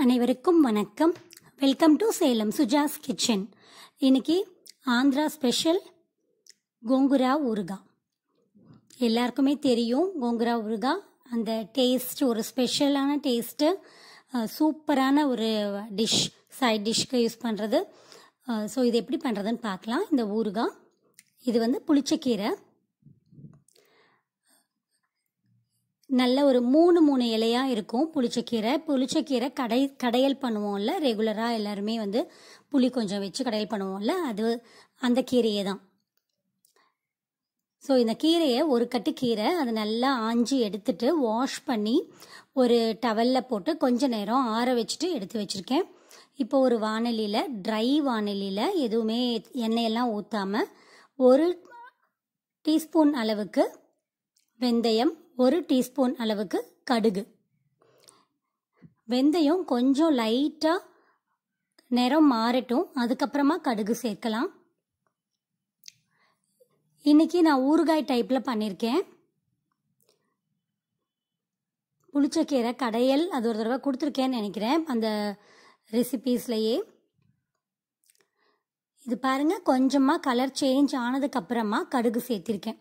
அனைவருக்கும் வணக்கம் welcome to Salem Suja's kitchen இன்னைக்கு ஆந்திரா ஸ்பெஷல் கோங்குரா ஊருகா எல்லாருக்குமே தெரியும் கோங்குரா ஊருகா அந்த டேஸ்ட் ஒரு ஸ்பெஷலான டேஸ்ட்டு சூப்பரான ஒரு டிஷ் சைட் டிஷ்க்கு யூஸ் பண்ணுறது ஸோ இது எப்படி பண்ணுறதுன்னு பார்க்கலாம் இந்த ஊருகா இது வந்து புளிச்சக்கீரை நல்ல ஒரு மூணு மூணு இலையாக இருக்கும் புளிச்சக்கீரை புளிச்சக்கீரை கடை கடையல் பண்ணுவோம்ல ரெகுலராக எல்லாருமே வந்து புளி கொஞ்சம் வச்சு கடையல் பண்ணுவோம்ல அது அந்த கீரையே தான் ஸோ இந்த கீரையை ஒரு கட்டு கீரை அதை நல்லா ஆஞ்சி எடுத்துட்டு வாஷ் பண்ணி ஒரு டவலில் போட்டு கொஞ்ச நேரம் ஆற வச்சுட்டு எடுத்து வச்சுருக்கேன் இப்போ ஒரு வானொலியில் ட்ரை வானொலியில் எதுவுமே எண்ணெயெல்லாம் ஊற்றாமல் ஒரு டீஸ்பூன் அளவுக்கு வெந்தயம் ஒரு டீஸ்பூன் அளவுக்கு கடுகு வெந்தயம் கொஞ்சம் லைட்டாக நிறம் மாறட்டும் அதுக்கப்புறமா கடுகு சேர்க்கலாம் இன்னைக்கு நான் ஊறுகாய் டைப்பில் பண்ணியிருக்கேன் கீரை கடையல் அது ஒரு தடவை கொடுத்துருக்கேன்னு நினைக்கிறேன் அந்த ரெசிபீஸ்லையே இது பாருங்கள் கொஞ்சமாக கலர் சேஞ்ச் ஆனதுக்கப்புறமா கடுகு சேர்த்திருக்கேன்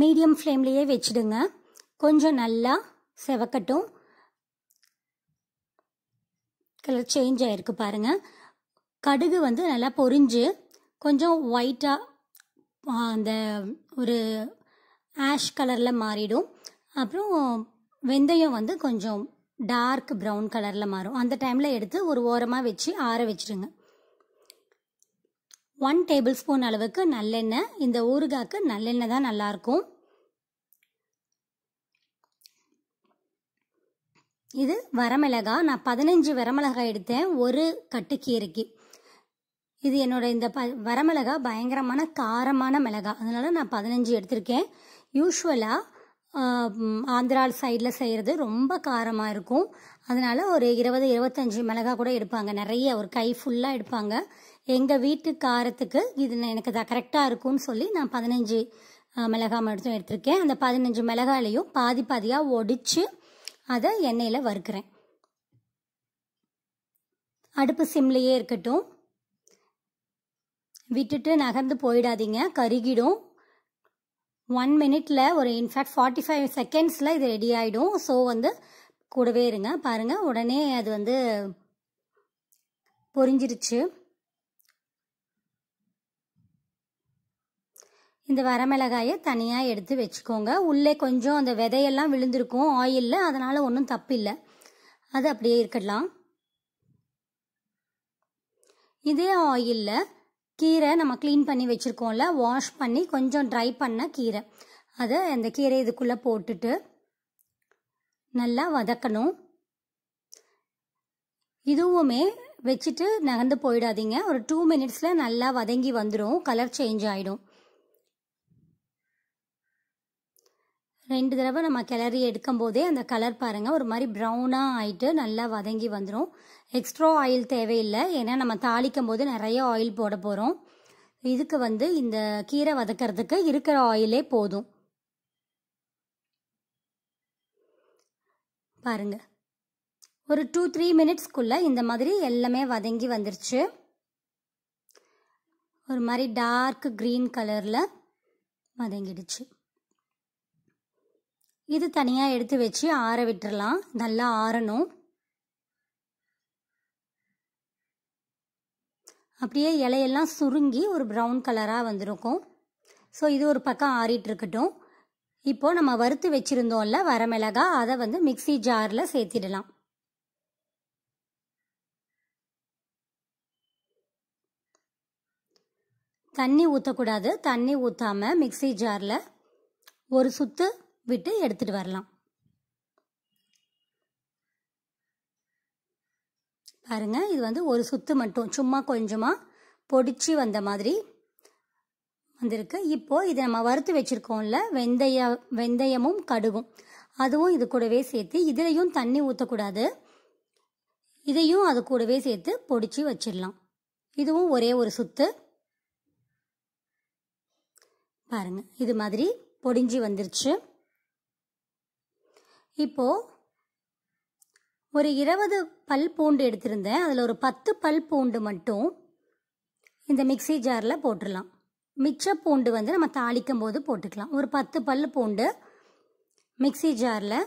மீடியம் ஃப்ளேம்லேயே வச்சுடுங்க கொஞ்சம் நல்லா செவக்கட்டும் கலர் சேஞ்ச் ஆகிருக்கு பாருங்கள் கடுகு வந்து நல்லா பொரிஞ்சு கொஞ்சம் ஒயிட்டாக அந்த ஒரு ஆஷ் கலரில் மாறிடும் அப்புறம் வெந்தயம் வந்து கொஞ்சம் டார்க் ப்ரௌன் கலரில் மாறும் அந்த டைமில் எடுத்து ஒரு ஓரமாக வச்சு ஆற வச்சுருங்க ஒன் டேபிள் ஸ்பூன் அளவுக்கு நல்லெண்ணெய் இந்த ஊறுகாய்க்கு நல்லெண்ணெய் தான் நல்லாயிருக்கும் இது வரமிளகா நான் பதினஞ்சு வரமிளகா எடுத்தேன் ஒரு கட்டுக்கு இருக்கு இது என்னோட இந்த ப வரமிளகா பயங்கரமான காரமான மிளகா அதனால நான் பதினஞ்சு எடுத்திருக்கேன் யூஸ்வலாக ஆந்திரா சைடில் செய்கிறது ரொம்ப காரமாக இருக்கும் அதனால ஒரு இருபது இருபத்தஞ்சி மிளகா கூட எடுப்பாங்க நிறைய ஒரு கை ஃபுல்லாக எடுப்பாங்க எங்கள் வீட்டு காரத்துக்கு இது எனக்கு தான் கரெக்டாக இருக்கும்னு சொல்லி நான் பதினஞ்சு மிளகாய் மட்டும் எடுத்திருக்கேன் அந்த பதினஞ்சு மிளகாயிலையும் பாதி பாதியாக ஒடிச்சு அதை எண்ணெயில் வறுக்கிறேன் அடுப்பு சிம்லேயே இருக்கட்டும் விட்டுட்டு நகர்ந்து போயிடாதீங்க கருகிடும் ஒன் மினிட்ல ஒரு இன்ஃபேக்ட் ஃபார்ட்டி ஃபைவ் செகண்ட்ஸில் இது ரெடி ஆகிடும் ஸோ வந்து கூடவே இருங்க பாருங்கள் உடனே அது வந்து பொரிஞ்சிருச்சு இந்த வரமிளகாயை தனியாக எடுத்து வச்சுக்கோங்க உள்ளே கொஞ்சம் அந்த விதையெல்லாம் விழுந்திருக்கும் ஆயிலில் அதனால் ஒன்றும் தப்பில்லை அது அப்படியே இருக்கலாம் இதே ஆயிலில் கீரை நம்ம க்ளீன் பண்ணி வச்சுருக்கோம்ல வாஷ் பண்ணி கொஞ்சம் ட்ரை பண்ண கீரை அதை அந்த கீரை இதுக்குள்ளே போட்டுட்டு நல்லா வதக்கணும் இதுவுமே வச்சுட்டு நகர்ந்து போயிடாதீங்க ஒரு டூ மினிட்ஸில் நல்லா வதங்கி வந்துடும் கலர் சேஞ்ச் ஆகிடும் ரெண்டு தடவை நம்ம கிளறி எடுக்கும் போதே அந்த கலர் பாருங்கள் ஒரு மாதிரி ப்ரௌனாக ஆகிட்டு நல்லா வதங்கி வந்துடும் எக்ஸ்ட்ரா ஆயில் தேவையில்லை ஏன்னா நம்ம தாளிக்கும் போது நிறைய ஆயில் போட போகிறோம் இதுக்கு வந்து இந்த கீரை வதக்கிறதுக்கு இருக்கிற ஆயிலே போதும் பாருங்க ஒரு டூ த்ரீ மினிட்ஸ்க்குள்ளே இந்த மாதிரி எல்லாமே வதங்கி வந்துருச்சு ஒரு மாதிரி டார்க் க்ரீன் கலரில் வதங்கிடுச்சு இது தனியாக எடுத்து வச்சு ஆற விட்டுடலாம் நல்லா ஆறணும் அப்படியே இலையெல்லாம் சுருங்கி ஒரு ப்ரௌன் கலராக வந்திருக்கும் ஸோ இது ஒரு பக்கம் ஆறிட்டு இருக்கட்டும் இப்போ நம்ம வறுத்து வச்சுருந்தோம்ல வரமிளகா அதை வந்து மிக்சி ஜாரில் சேர்த்திடலாம் தண்ணி ஊற்றக்கூடாது தண்ணி ஊற்றாமல் மிக்சி ஜாரில் ஒரு சுத்து விட்டு எடுத்துட்டு வரலாம் பாருங்க இது வந்து ஒரு சுத்து மட்டும் சும்மா கொஞ்சமாக பொடிச்சு வந்த மாதிரி வந்திருக்கு இப்போ இதை நம்ம வறுத்து வச்சிருக்கோம்ல வெந்தய வெந்தயமும் கடுகும் அதுவும் இது கூடவே சேர்த்து இதுலையும் தண்ணி ஊற்றக்கூடாது இதையும் அது கூடவே சேர்த்து பொடிச்சு வச்சிடலாம் இதுவும் ஒரே ஒரு சுத்து பாருங்க இது மாதிரி பொடிஞ்சு வந்துருச்சு இப்போ ஒரு இருபது பல் பூண்டு எடுத்திருந்தேன் அதில் ஒரு பத்து பல் பூண்டு மட்டும் இந்த மிக்சி ஜாரில் போட்டுடலாம் மிச்ச பூண்டு வந்து நம்ம தாளிக்கும் போது போட்டுக்கலாம் ஒரு பத்து பல் பூண்டு மிக்சி ஜாரில்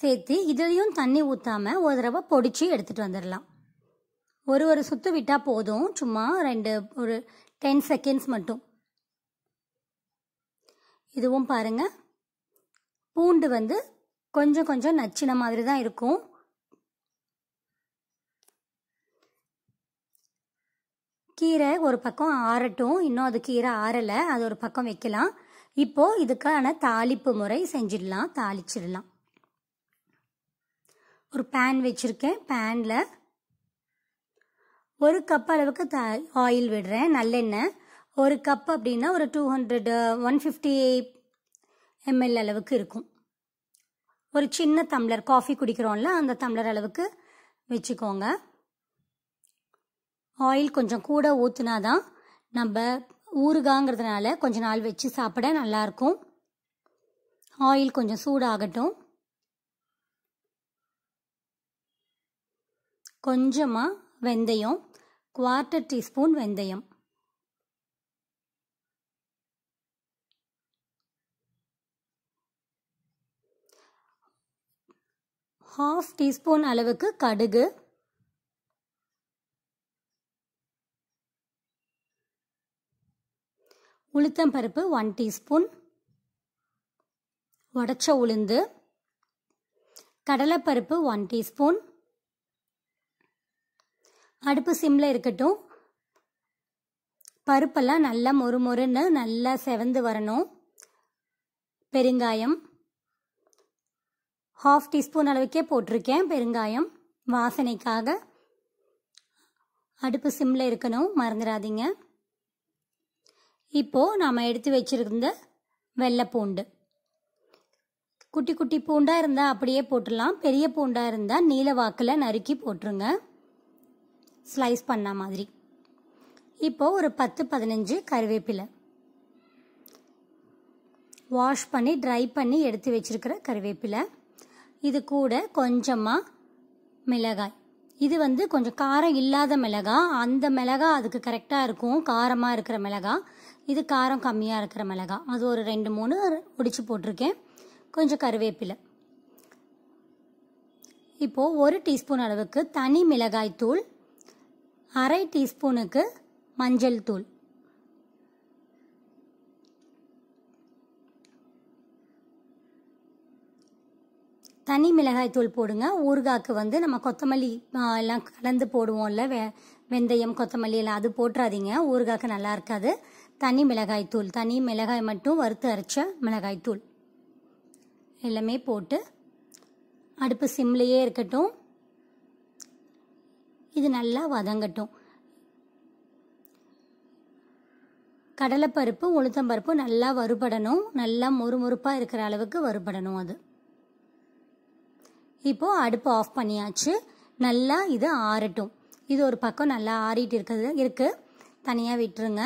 சேர்த்து இதுலேயும் தண்ணி ஊற்றாமல் ஒரு தடவை பொடிச்சு எடுத்துகிட்டு வந்துடலாம் ஒரு ஒரு சுற்று விட்டால் போதும் சும்மா ரெண்டு ஒரு டென் செகண்ட்ஸ் மட்டும் இதுவும் பாருங்கள் பூண்டு வந்து கொஞ்சம் கொஞ்சம் நச்சின மாதிரி தான் இருக்கும் கீரை ஒரு பக்கம் ஆறட்டும் இன்னும் அது கீரை ஆறலை அது ஒரு பக்கம் வைக்கலாம் இப்போ இதுக்கான தாளிப்பு முறை செஞ்சிடலாம் தாளிச்சிடலாம் ஒரு பேன் வச்சுருக்கேன் பேனில் ஒரு கப் அளவுக்கு த ஆயில் விடுறேன் நல்லெண்ணெய் ஒரு கப் அப்படின்னா ஒரு two hundred one fifty ml அளவுக்கு இருக்கும் ஒரு சின்ன தம்ளர் காஃபி குடிக்கிறோம்ல அந்த தம்ளர் அளவுக்கு வச்சுக்கோங்க ஆயில் கொஞ்சம் கூட ஊற்றுனா தான் நம்ம ஊறுகாங்கிறதுனால கொஞ்ச நாள் வச்சு சாப்பிட நல்லாயிருக்கும் ஆயில் கொஞ்சம் சூடாகட்டும் கொஞ்சமாக வெந்தயம் குவார்ட்டர் டீஸ்பூன் வெந்தயம் ஹாஃப் டீஸ்பூன் அளவுக்கு கடுகு உளுத்தம்பருப்பு ஒன் டீஸ்பூன் உடச்ச உளுந்து கடலைப்பருப்பு ஒன் டீஸ்பூன் அடுப்பு சிம்ல இருக்கட்டும் பருப்பெல்லாம் நல்லா மொறு மொறுன்னு நல்லா செவந்து வரணும் பெருங்காயம் ஹாஃப் டீஸ்பூன் அளவுக்கே போட்டிருக்கேன் பெருங்காயம் வாசனைக்காக அடுப்பு சிம்மில் இருக்கணும் மறந்துடாதீங்க இப்போது நாம் எடுத்து வச்சுருந்த வெள்ளை பூண்டு குட்டி குட்டி பூண்டாக இருந்தால் அப்படியே போட்டுடலாம் பெரிய பூண்டாக இருந்தால் நீல வாக்கில் நறுக்கி போட்டுருங்க ஸ்லைஸ் பண்ண மாதிரி இப்போது ஒரு பத்து பதினஞ்சு கருவேப்பிலை வாஷ் பண்ணி ட்ரை பண்ணி எடுத்து வச்சுருக்கிற கருவேப்பிலை இது கூட கொஞ்சமாக மிளகாய் இது வந்து கொஞ்சம் காரம் இல்லாத மிளகா அந்த மிளகா அதுக்கு கரெக்டாக இருக்கும் காரமாக இருக்கிற மிளகா இது காரம் கம்மியாக இருக்கிற மிளகா அது ஒரு ரெண்டு மூணு ஒடிச்சு போட்டிருக்கேன் கொஞ்சம் கருவேப்பிலை இப்போது ஒரு டீஸ்பூன் அளவுக்கு தனி மிளகாய் தூள் அரை டீஸ்பூனுக்கு மஞ்சள் தூள் தனி மிளகாய் தூள் போடுங்க ஊறுகாய்க்கு வந்து நம்ம கொத்தமல்லி எல்லாம் கலந்து போடுவோம்ல வெ வெந்தயம் கொத்தமல்லி எல்லாம் அது போட்டுறாதீங்க ஊறுகாய்க்கு நல்லா இருக்காது தனி மிளகாய் தூள் தனி மிளகாய் மட்டும் வறுத்து அரைச்ச மிளகாய் தூள் எல்லாமே போட்டு அடுப்பு சிம்லேயே இருக்கட்டும் இது நல்லா வதங்கட்டும் கடலைப்பருப்பு உளுத்தம்பருப்பு நல்லா வறுபடணும் நல்லா மொறுமொறுப்பாக இருக்கிற அளவுக்கு வறுபடணும் அது இப்போது அடுப்பு ஆஃப் பண்ணியாச்சு நல்லா இது ஆறட்டும் இது ஒரு பக்கம் நல்லா ஆறிட்டு இருக்குது இருக்குது தனியாக விட்டுருங்க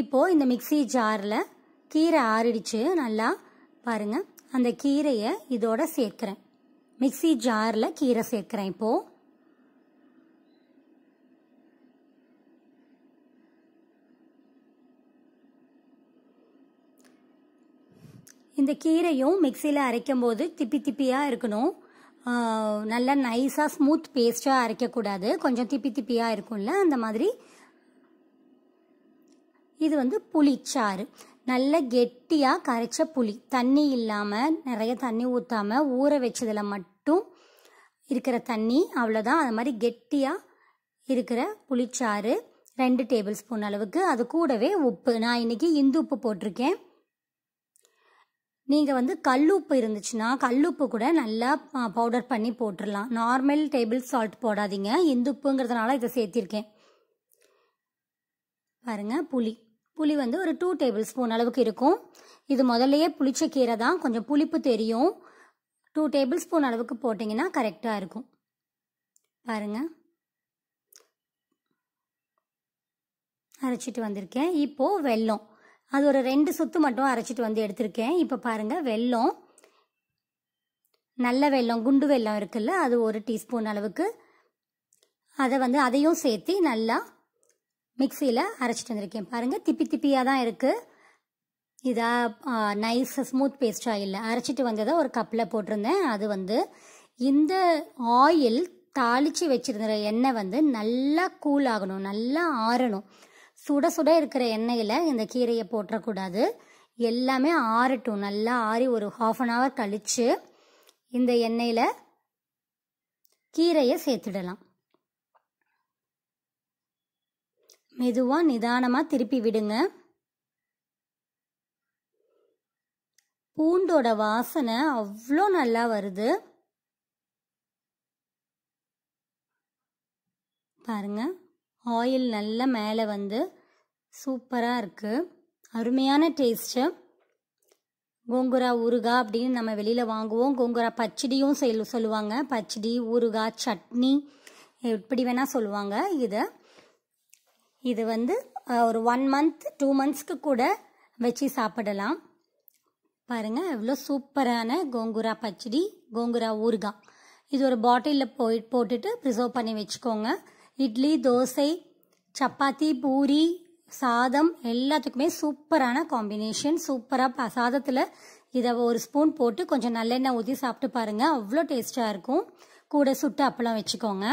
இப்போது இந்த மிக்சி ஜாரில் கீரை ஆறிடுச்சு நல்லா பாருங்கள் அந்த கீரையை இதோட சேர்க்குறேன் மிக்சி ஜாரில் கீரை சேர்க்குறேன் இப்போது இந்த கீரையும் மிக்சியில் அரைக்கும் போது திப்பி திப்பியாக இருக்கணும் நல்லா நைஸாக ஸ்மூத் பேஸ்ட்டாக அரைக்கக்கூடாது கொஞ்சம் திப்பி திப்பியாக இருக்கும்ல அந்த மாதிரி இது வந்து புளிச்சாறு நல்ல கெட்டியாக கரைச்ச புளி தண்ணி இல்லாமல் நிறைய தண்ணி ஊற்றாமல் ஊற வச்சதில் மட்டும் இருக்கிற தண்ணி அவ்வளோதான் அது மாதிரி கெட்டியாக இருக்கிற புளிச்சாறு ரெண்டு டேபிள் ஸ்பூன் அளவுக்கு அது கூடவே உப்பு நான் இன்றைக்கி இந்து உப்பு போட்டிருக்கேன் நீங்கள் வந்து கல்லுப்பு இருந்துச்சுன்னா கல்லுப்பு கூட நல்லா பவுடர் பண்ணி போட்டுடலாம் நார்மல் டேபிள் சால்ட் போடாதீங்க இந்துப்புங்கிறதுனால இதை சேர்த்திருக்கேன் பாருங்கள் புளி புளி வந்து ஒரு டூ டேபிள் ஸ்பூன் அளவுக்கு இருக்கும் இது முதல்லையே புளிச்ச கீரை தான் கொஞ்சம் புளிப்பு தெரியும் டூ டேபிள் ஸ்பூன் அளவுக்கு போட்டிங்கன்னா கரெக்டாக இருக்கும் பாருங்கள் அரைச்சிட்டு வந்திருக்கேன் இப்போது வெல்லம் அது ஒரு ரெண்டு சொத்து மட்டும் அரைச்சிட்டு வந்து எடுத்திருக்கேன் இப்போ பாருங்கள் வெல்லம் நல்ல வெல்லம் குண்டு வெல்லம் இருக்குல்ல அது ஒரு டீஸ்பூன் அளவுக்கு அதை வந்து அதையும் சேர்த்து நல்லா மிக்சியில் அரைச்சிட்டு வந்திருக்கேன் பாருங்கள் திப்பி திப்பியாக தான் இருக்குது இதாக நைஸ் ஸ்மூத் பேஸ்டாக இல்லை அரைச்சிட்டு வந்ததை ஒரு கப்பில் போட்டிருந்தேன் அது வந்து இந்த ஆயில் தாளித்து வச்சுருந்த எண்ணெய் வந்து நல்லா கூல் ஆகணும் நல்லா ஆறணும் சுட சுட இருக்கிற எண்ணெயில் இந்த கீரையை போட்டுறக்கூடாது எல்லாமே ஆறட்டும் நல்லா ஆறி ஒரு ஹாஃப் அன் ஹவர் கழித்து இந்த எண்ணெயில் கீரையை சேர்த்துடலாம் மெதுவாக நிதானமாக திருப்பி விடுங்க பூண்டோட வாசனை அவ்வளோ நல்லா வருது பாருங்கள் ஆயில் நல்லா மேலே வந்து சூப்பராக இருக்குது அருமையான டேஸ்ட்டு கோங்குரா ஊறுகாய் அப்படின்னு நம்ம வெளியில் வாங்குவோம் கோங்குரா பச்சடியும் செல் சொல்லுவாங்க பச்சடி ஊறுகாய் சட்னி எப்படி வேணால் சொல்லுவாங்க இது இது வந்து ஒரு ஒன் மந்த் டூ மந்த்ஸ்க்கு கூட வச்சு சாப்பிடலாம் பாருங்கள் எவ்வளோ சூப்பரான கோங்குரா பச்சடி கோங்குரா ஊறுகாய் இது ஒரு பாட்டிலில் போய் போட்டுட்டு ப்ரிசர்வ் பண்ணி வச்சுக்கோங்க இட்லி தோசை சப்பாத்தி பூரி சாதம் எல்லாத்துக்குமே சூப்பரான காம்பினேஷன் சூப்பராக சாதத்தில் இதை ஒரு ஸ்பூன் போட்டு கொஞ்சம் நல்லெண்ணெய் ஊற்றி சாப்பிட்டு பாருங்கள் அவ்வளோ டேஸ்ட்டாக இருக்கும் கூட சுட்டு அப்பளம் வச்சுக்கோங்க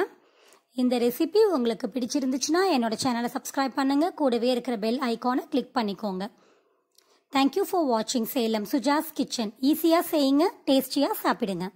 இந்த ரெசிபி உங்களுக்கு பிடிச்சிருந்துச்சுன்னா என்னோட சேனலை சப்ஸ்கிரைப் பண்ணுங்கள் கூடவே இருக்கிற பெல் ஐக்கானை கிளிக் பண்ணிக்கோங்க தேங்க்யூ ஃபார் வாட்சிங் சேலம் சுஜாஸ் கிச்சன் ஈஸியாக செய்யுங்க டேஸ்டியாக சாப்பிடுங்க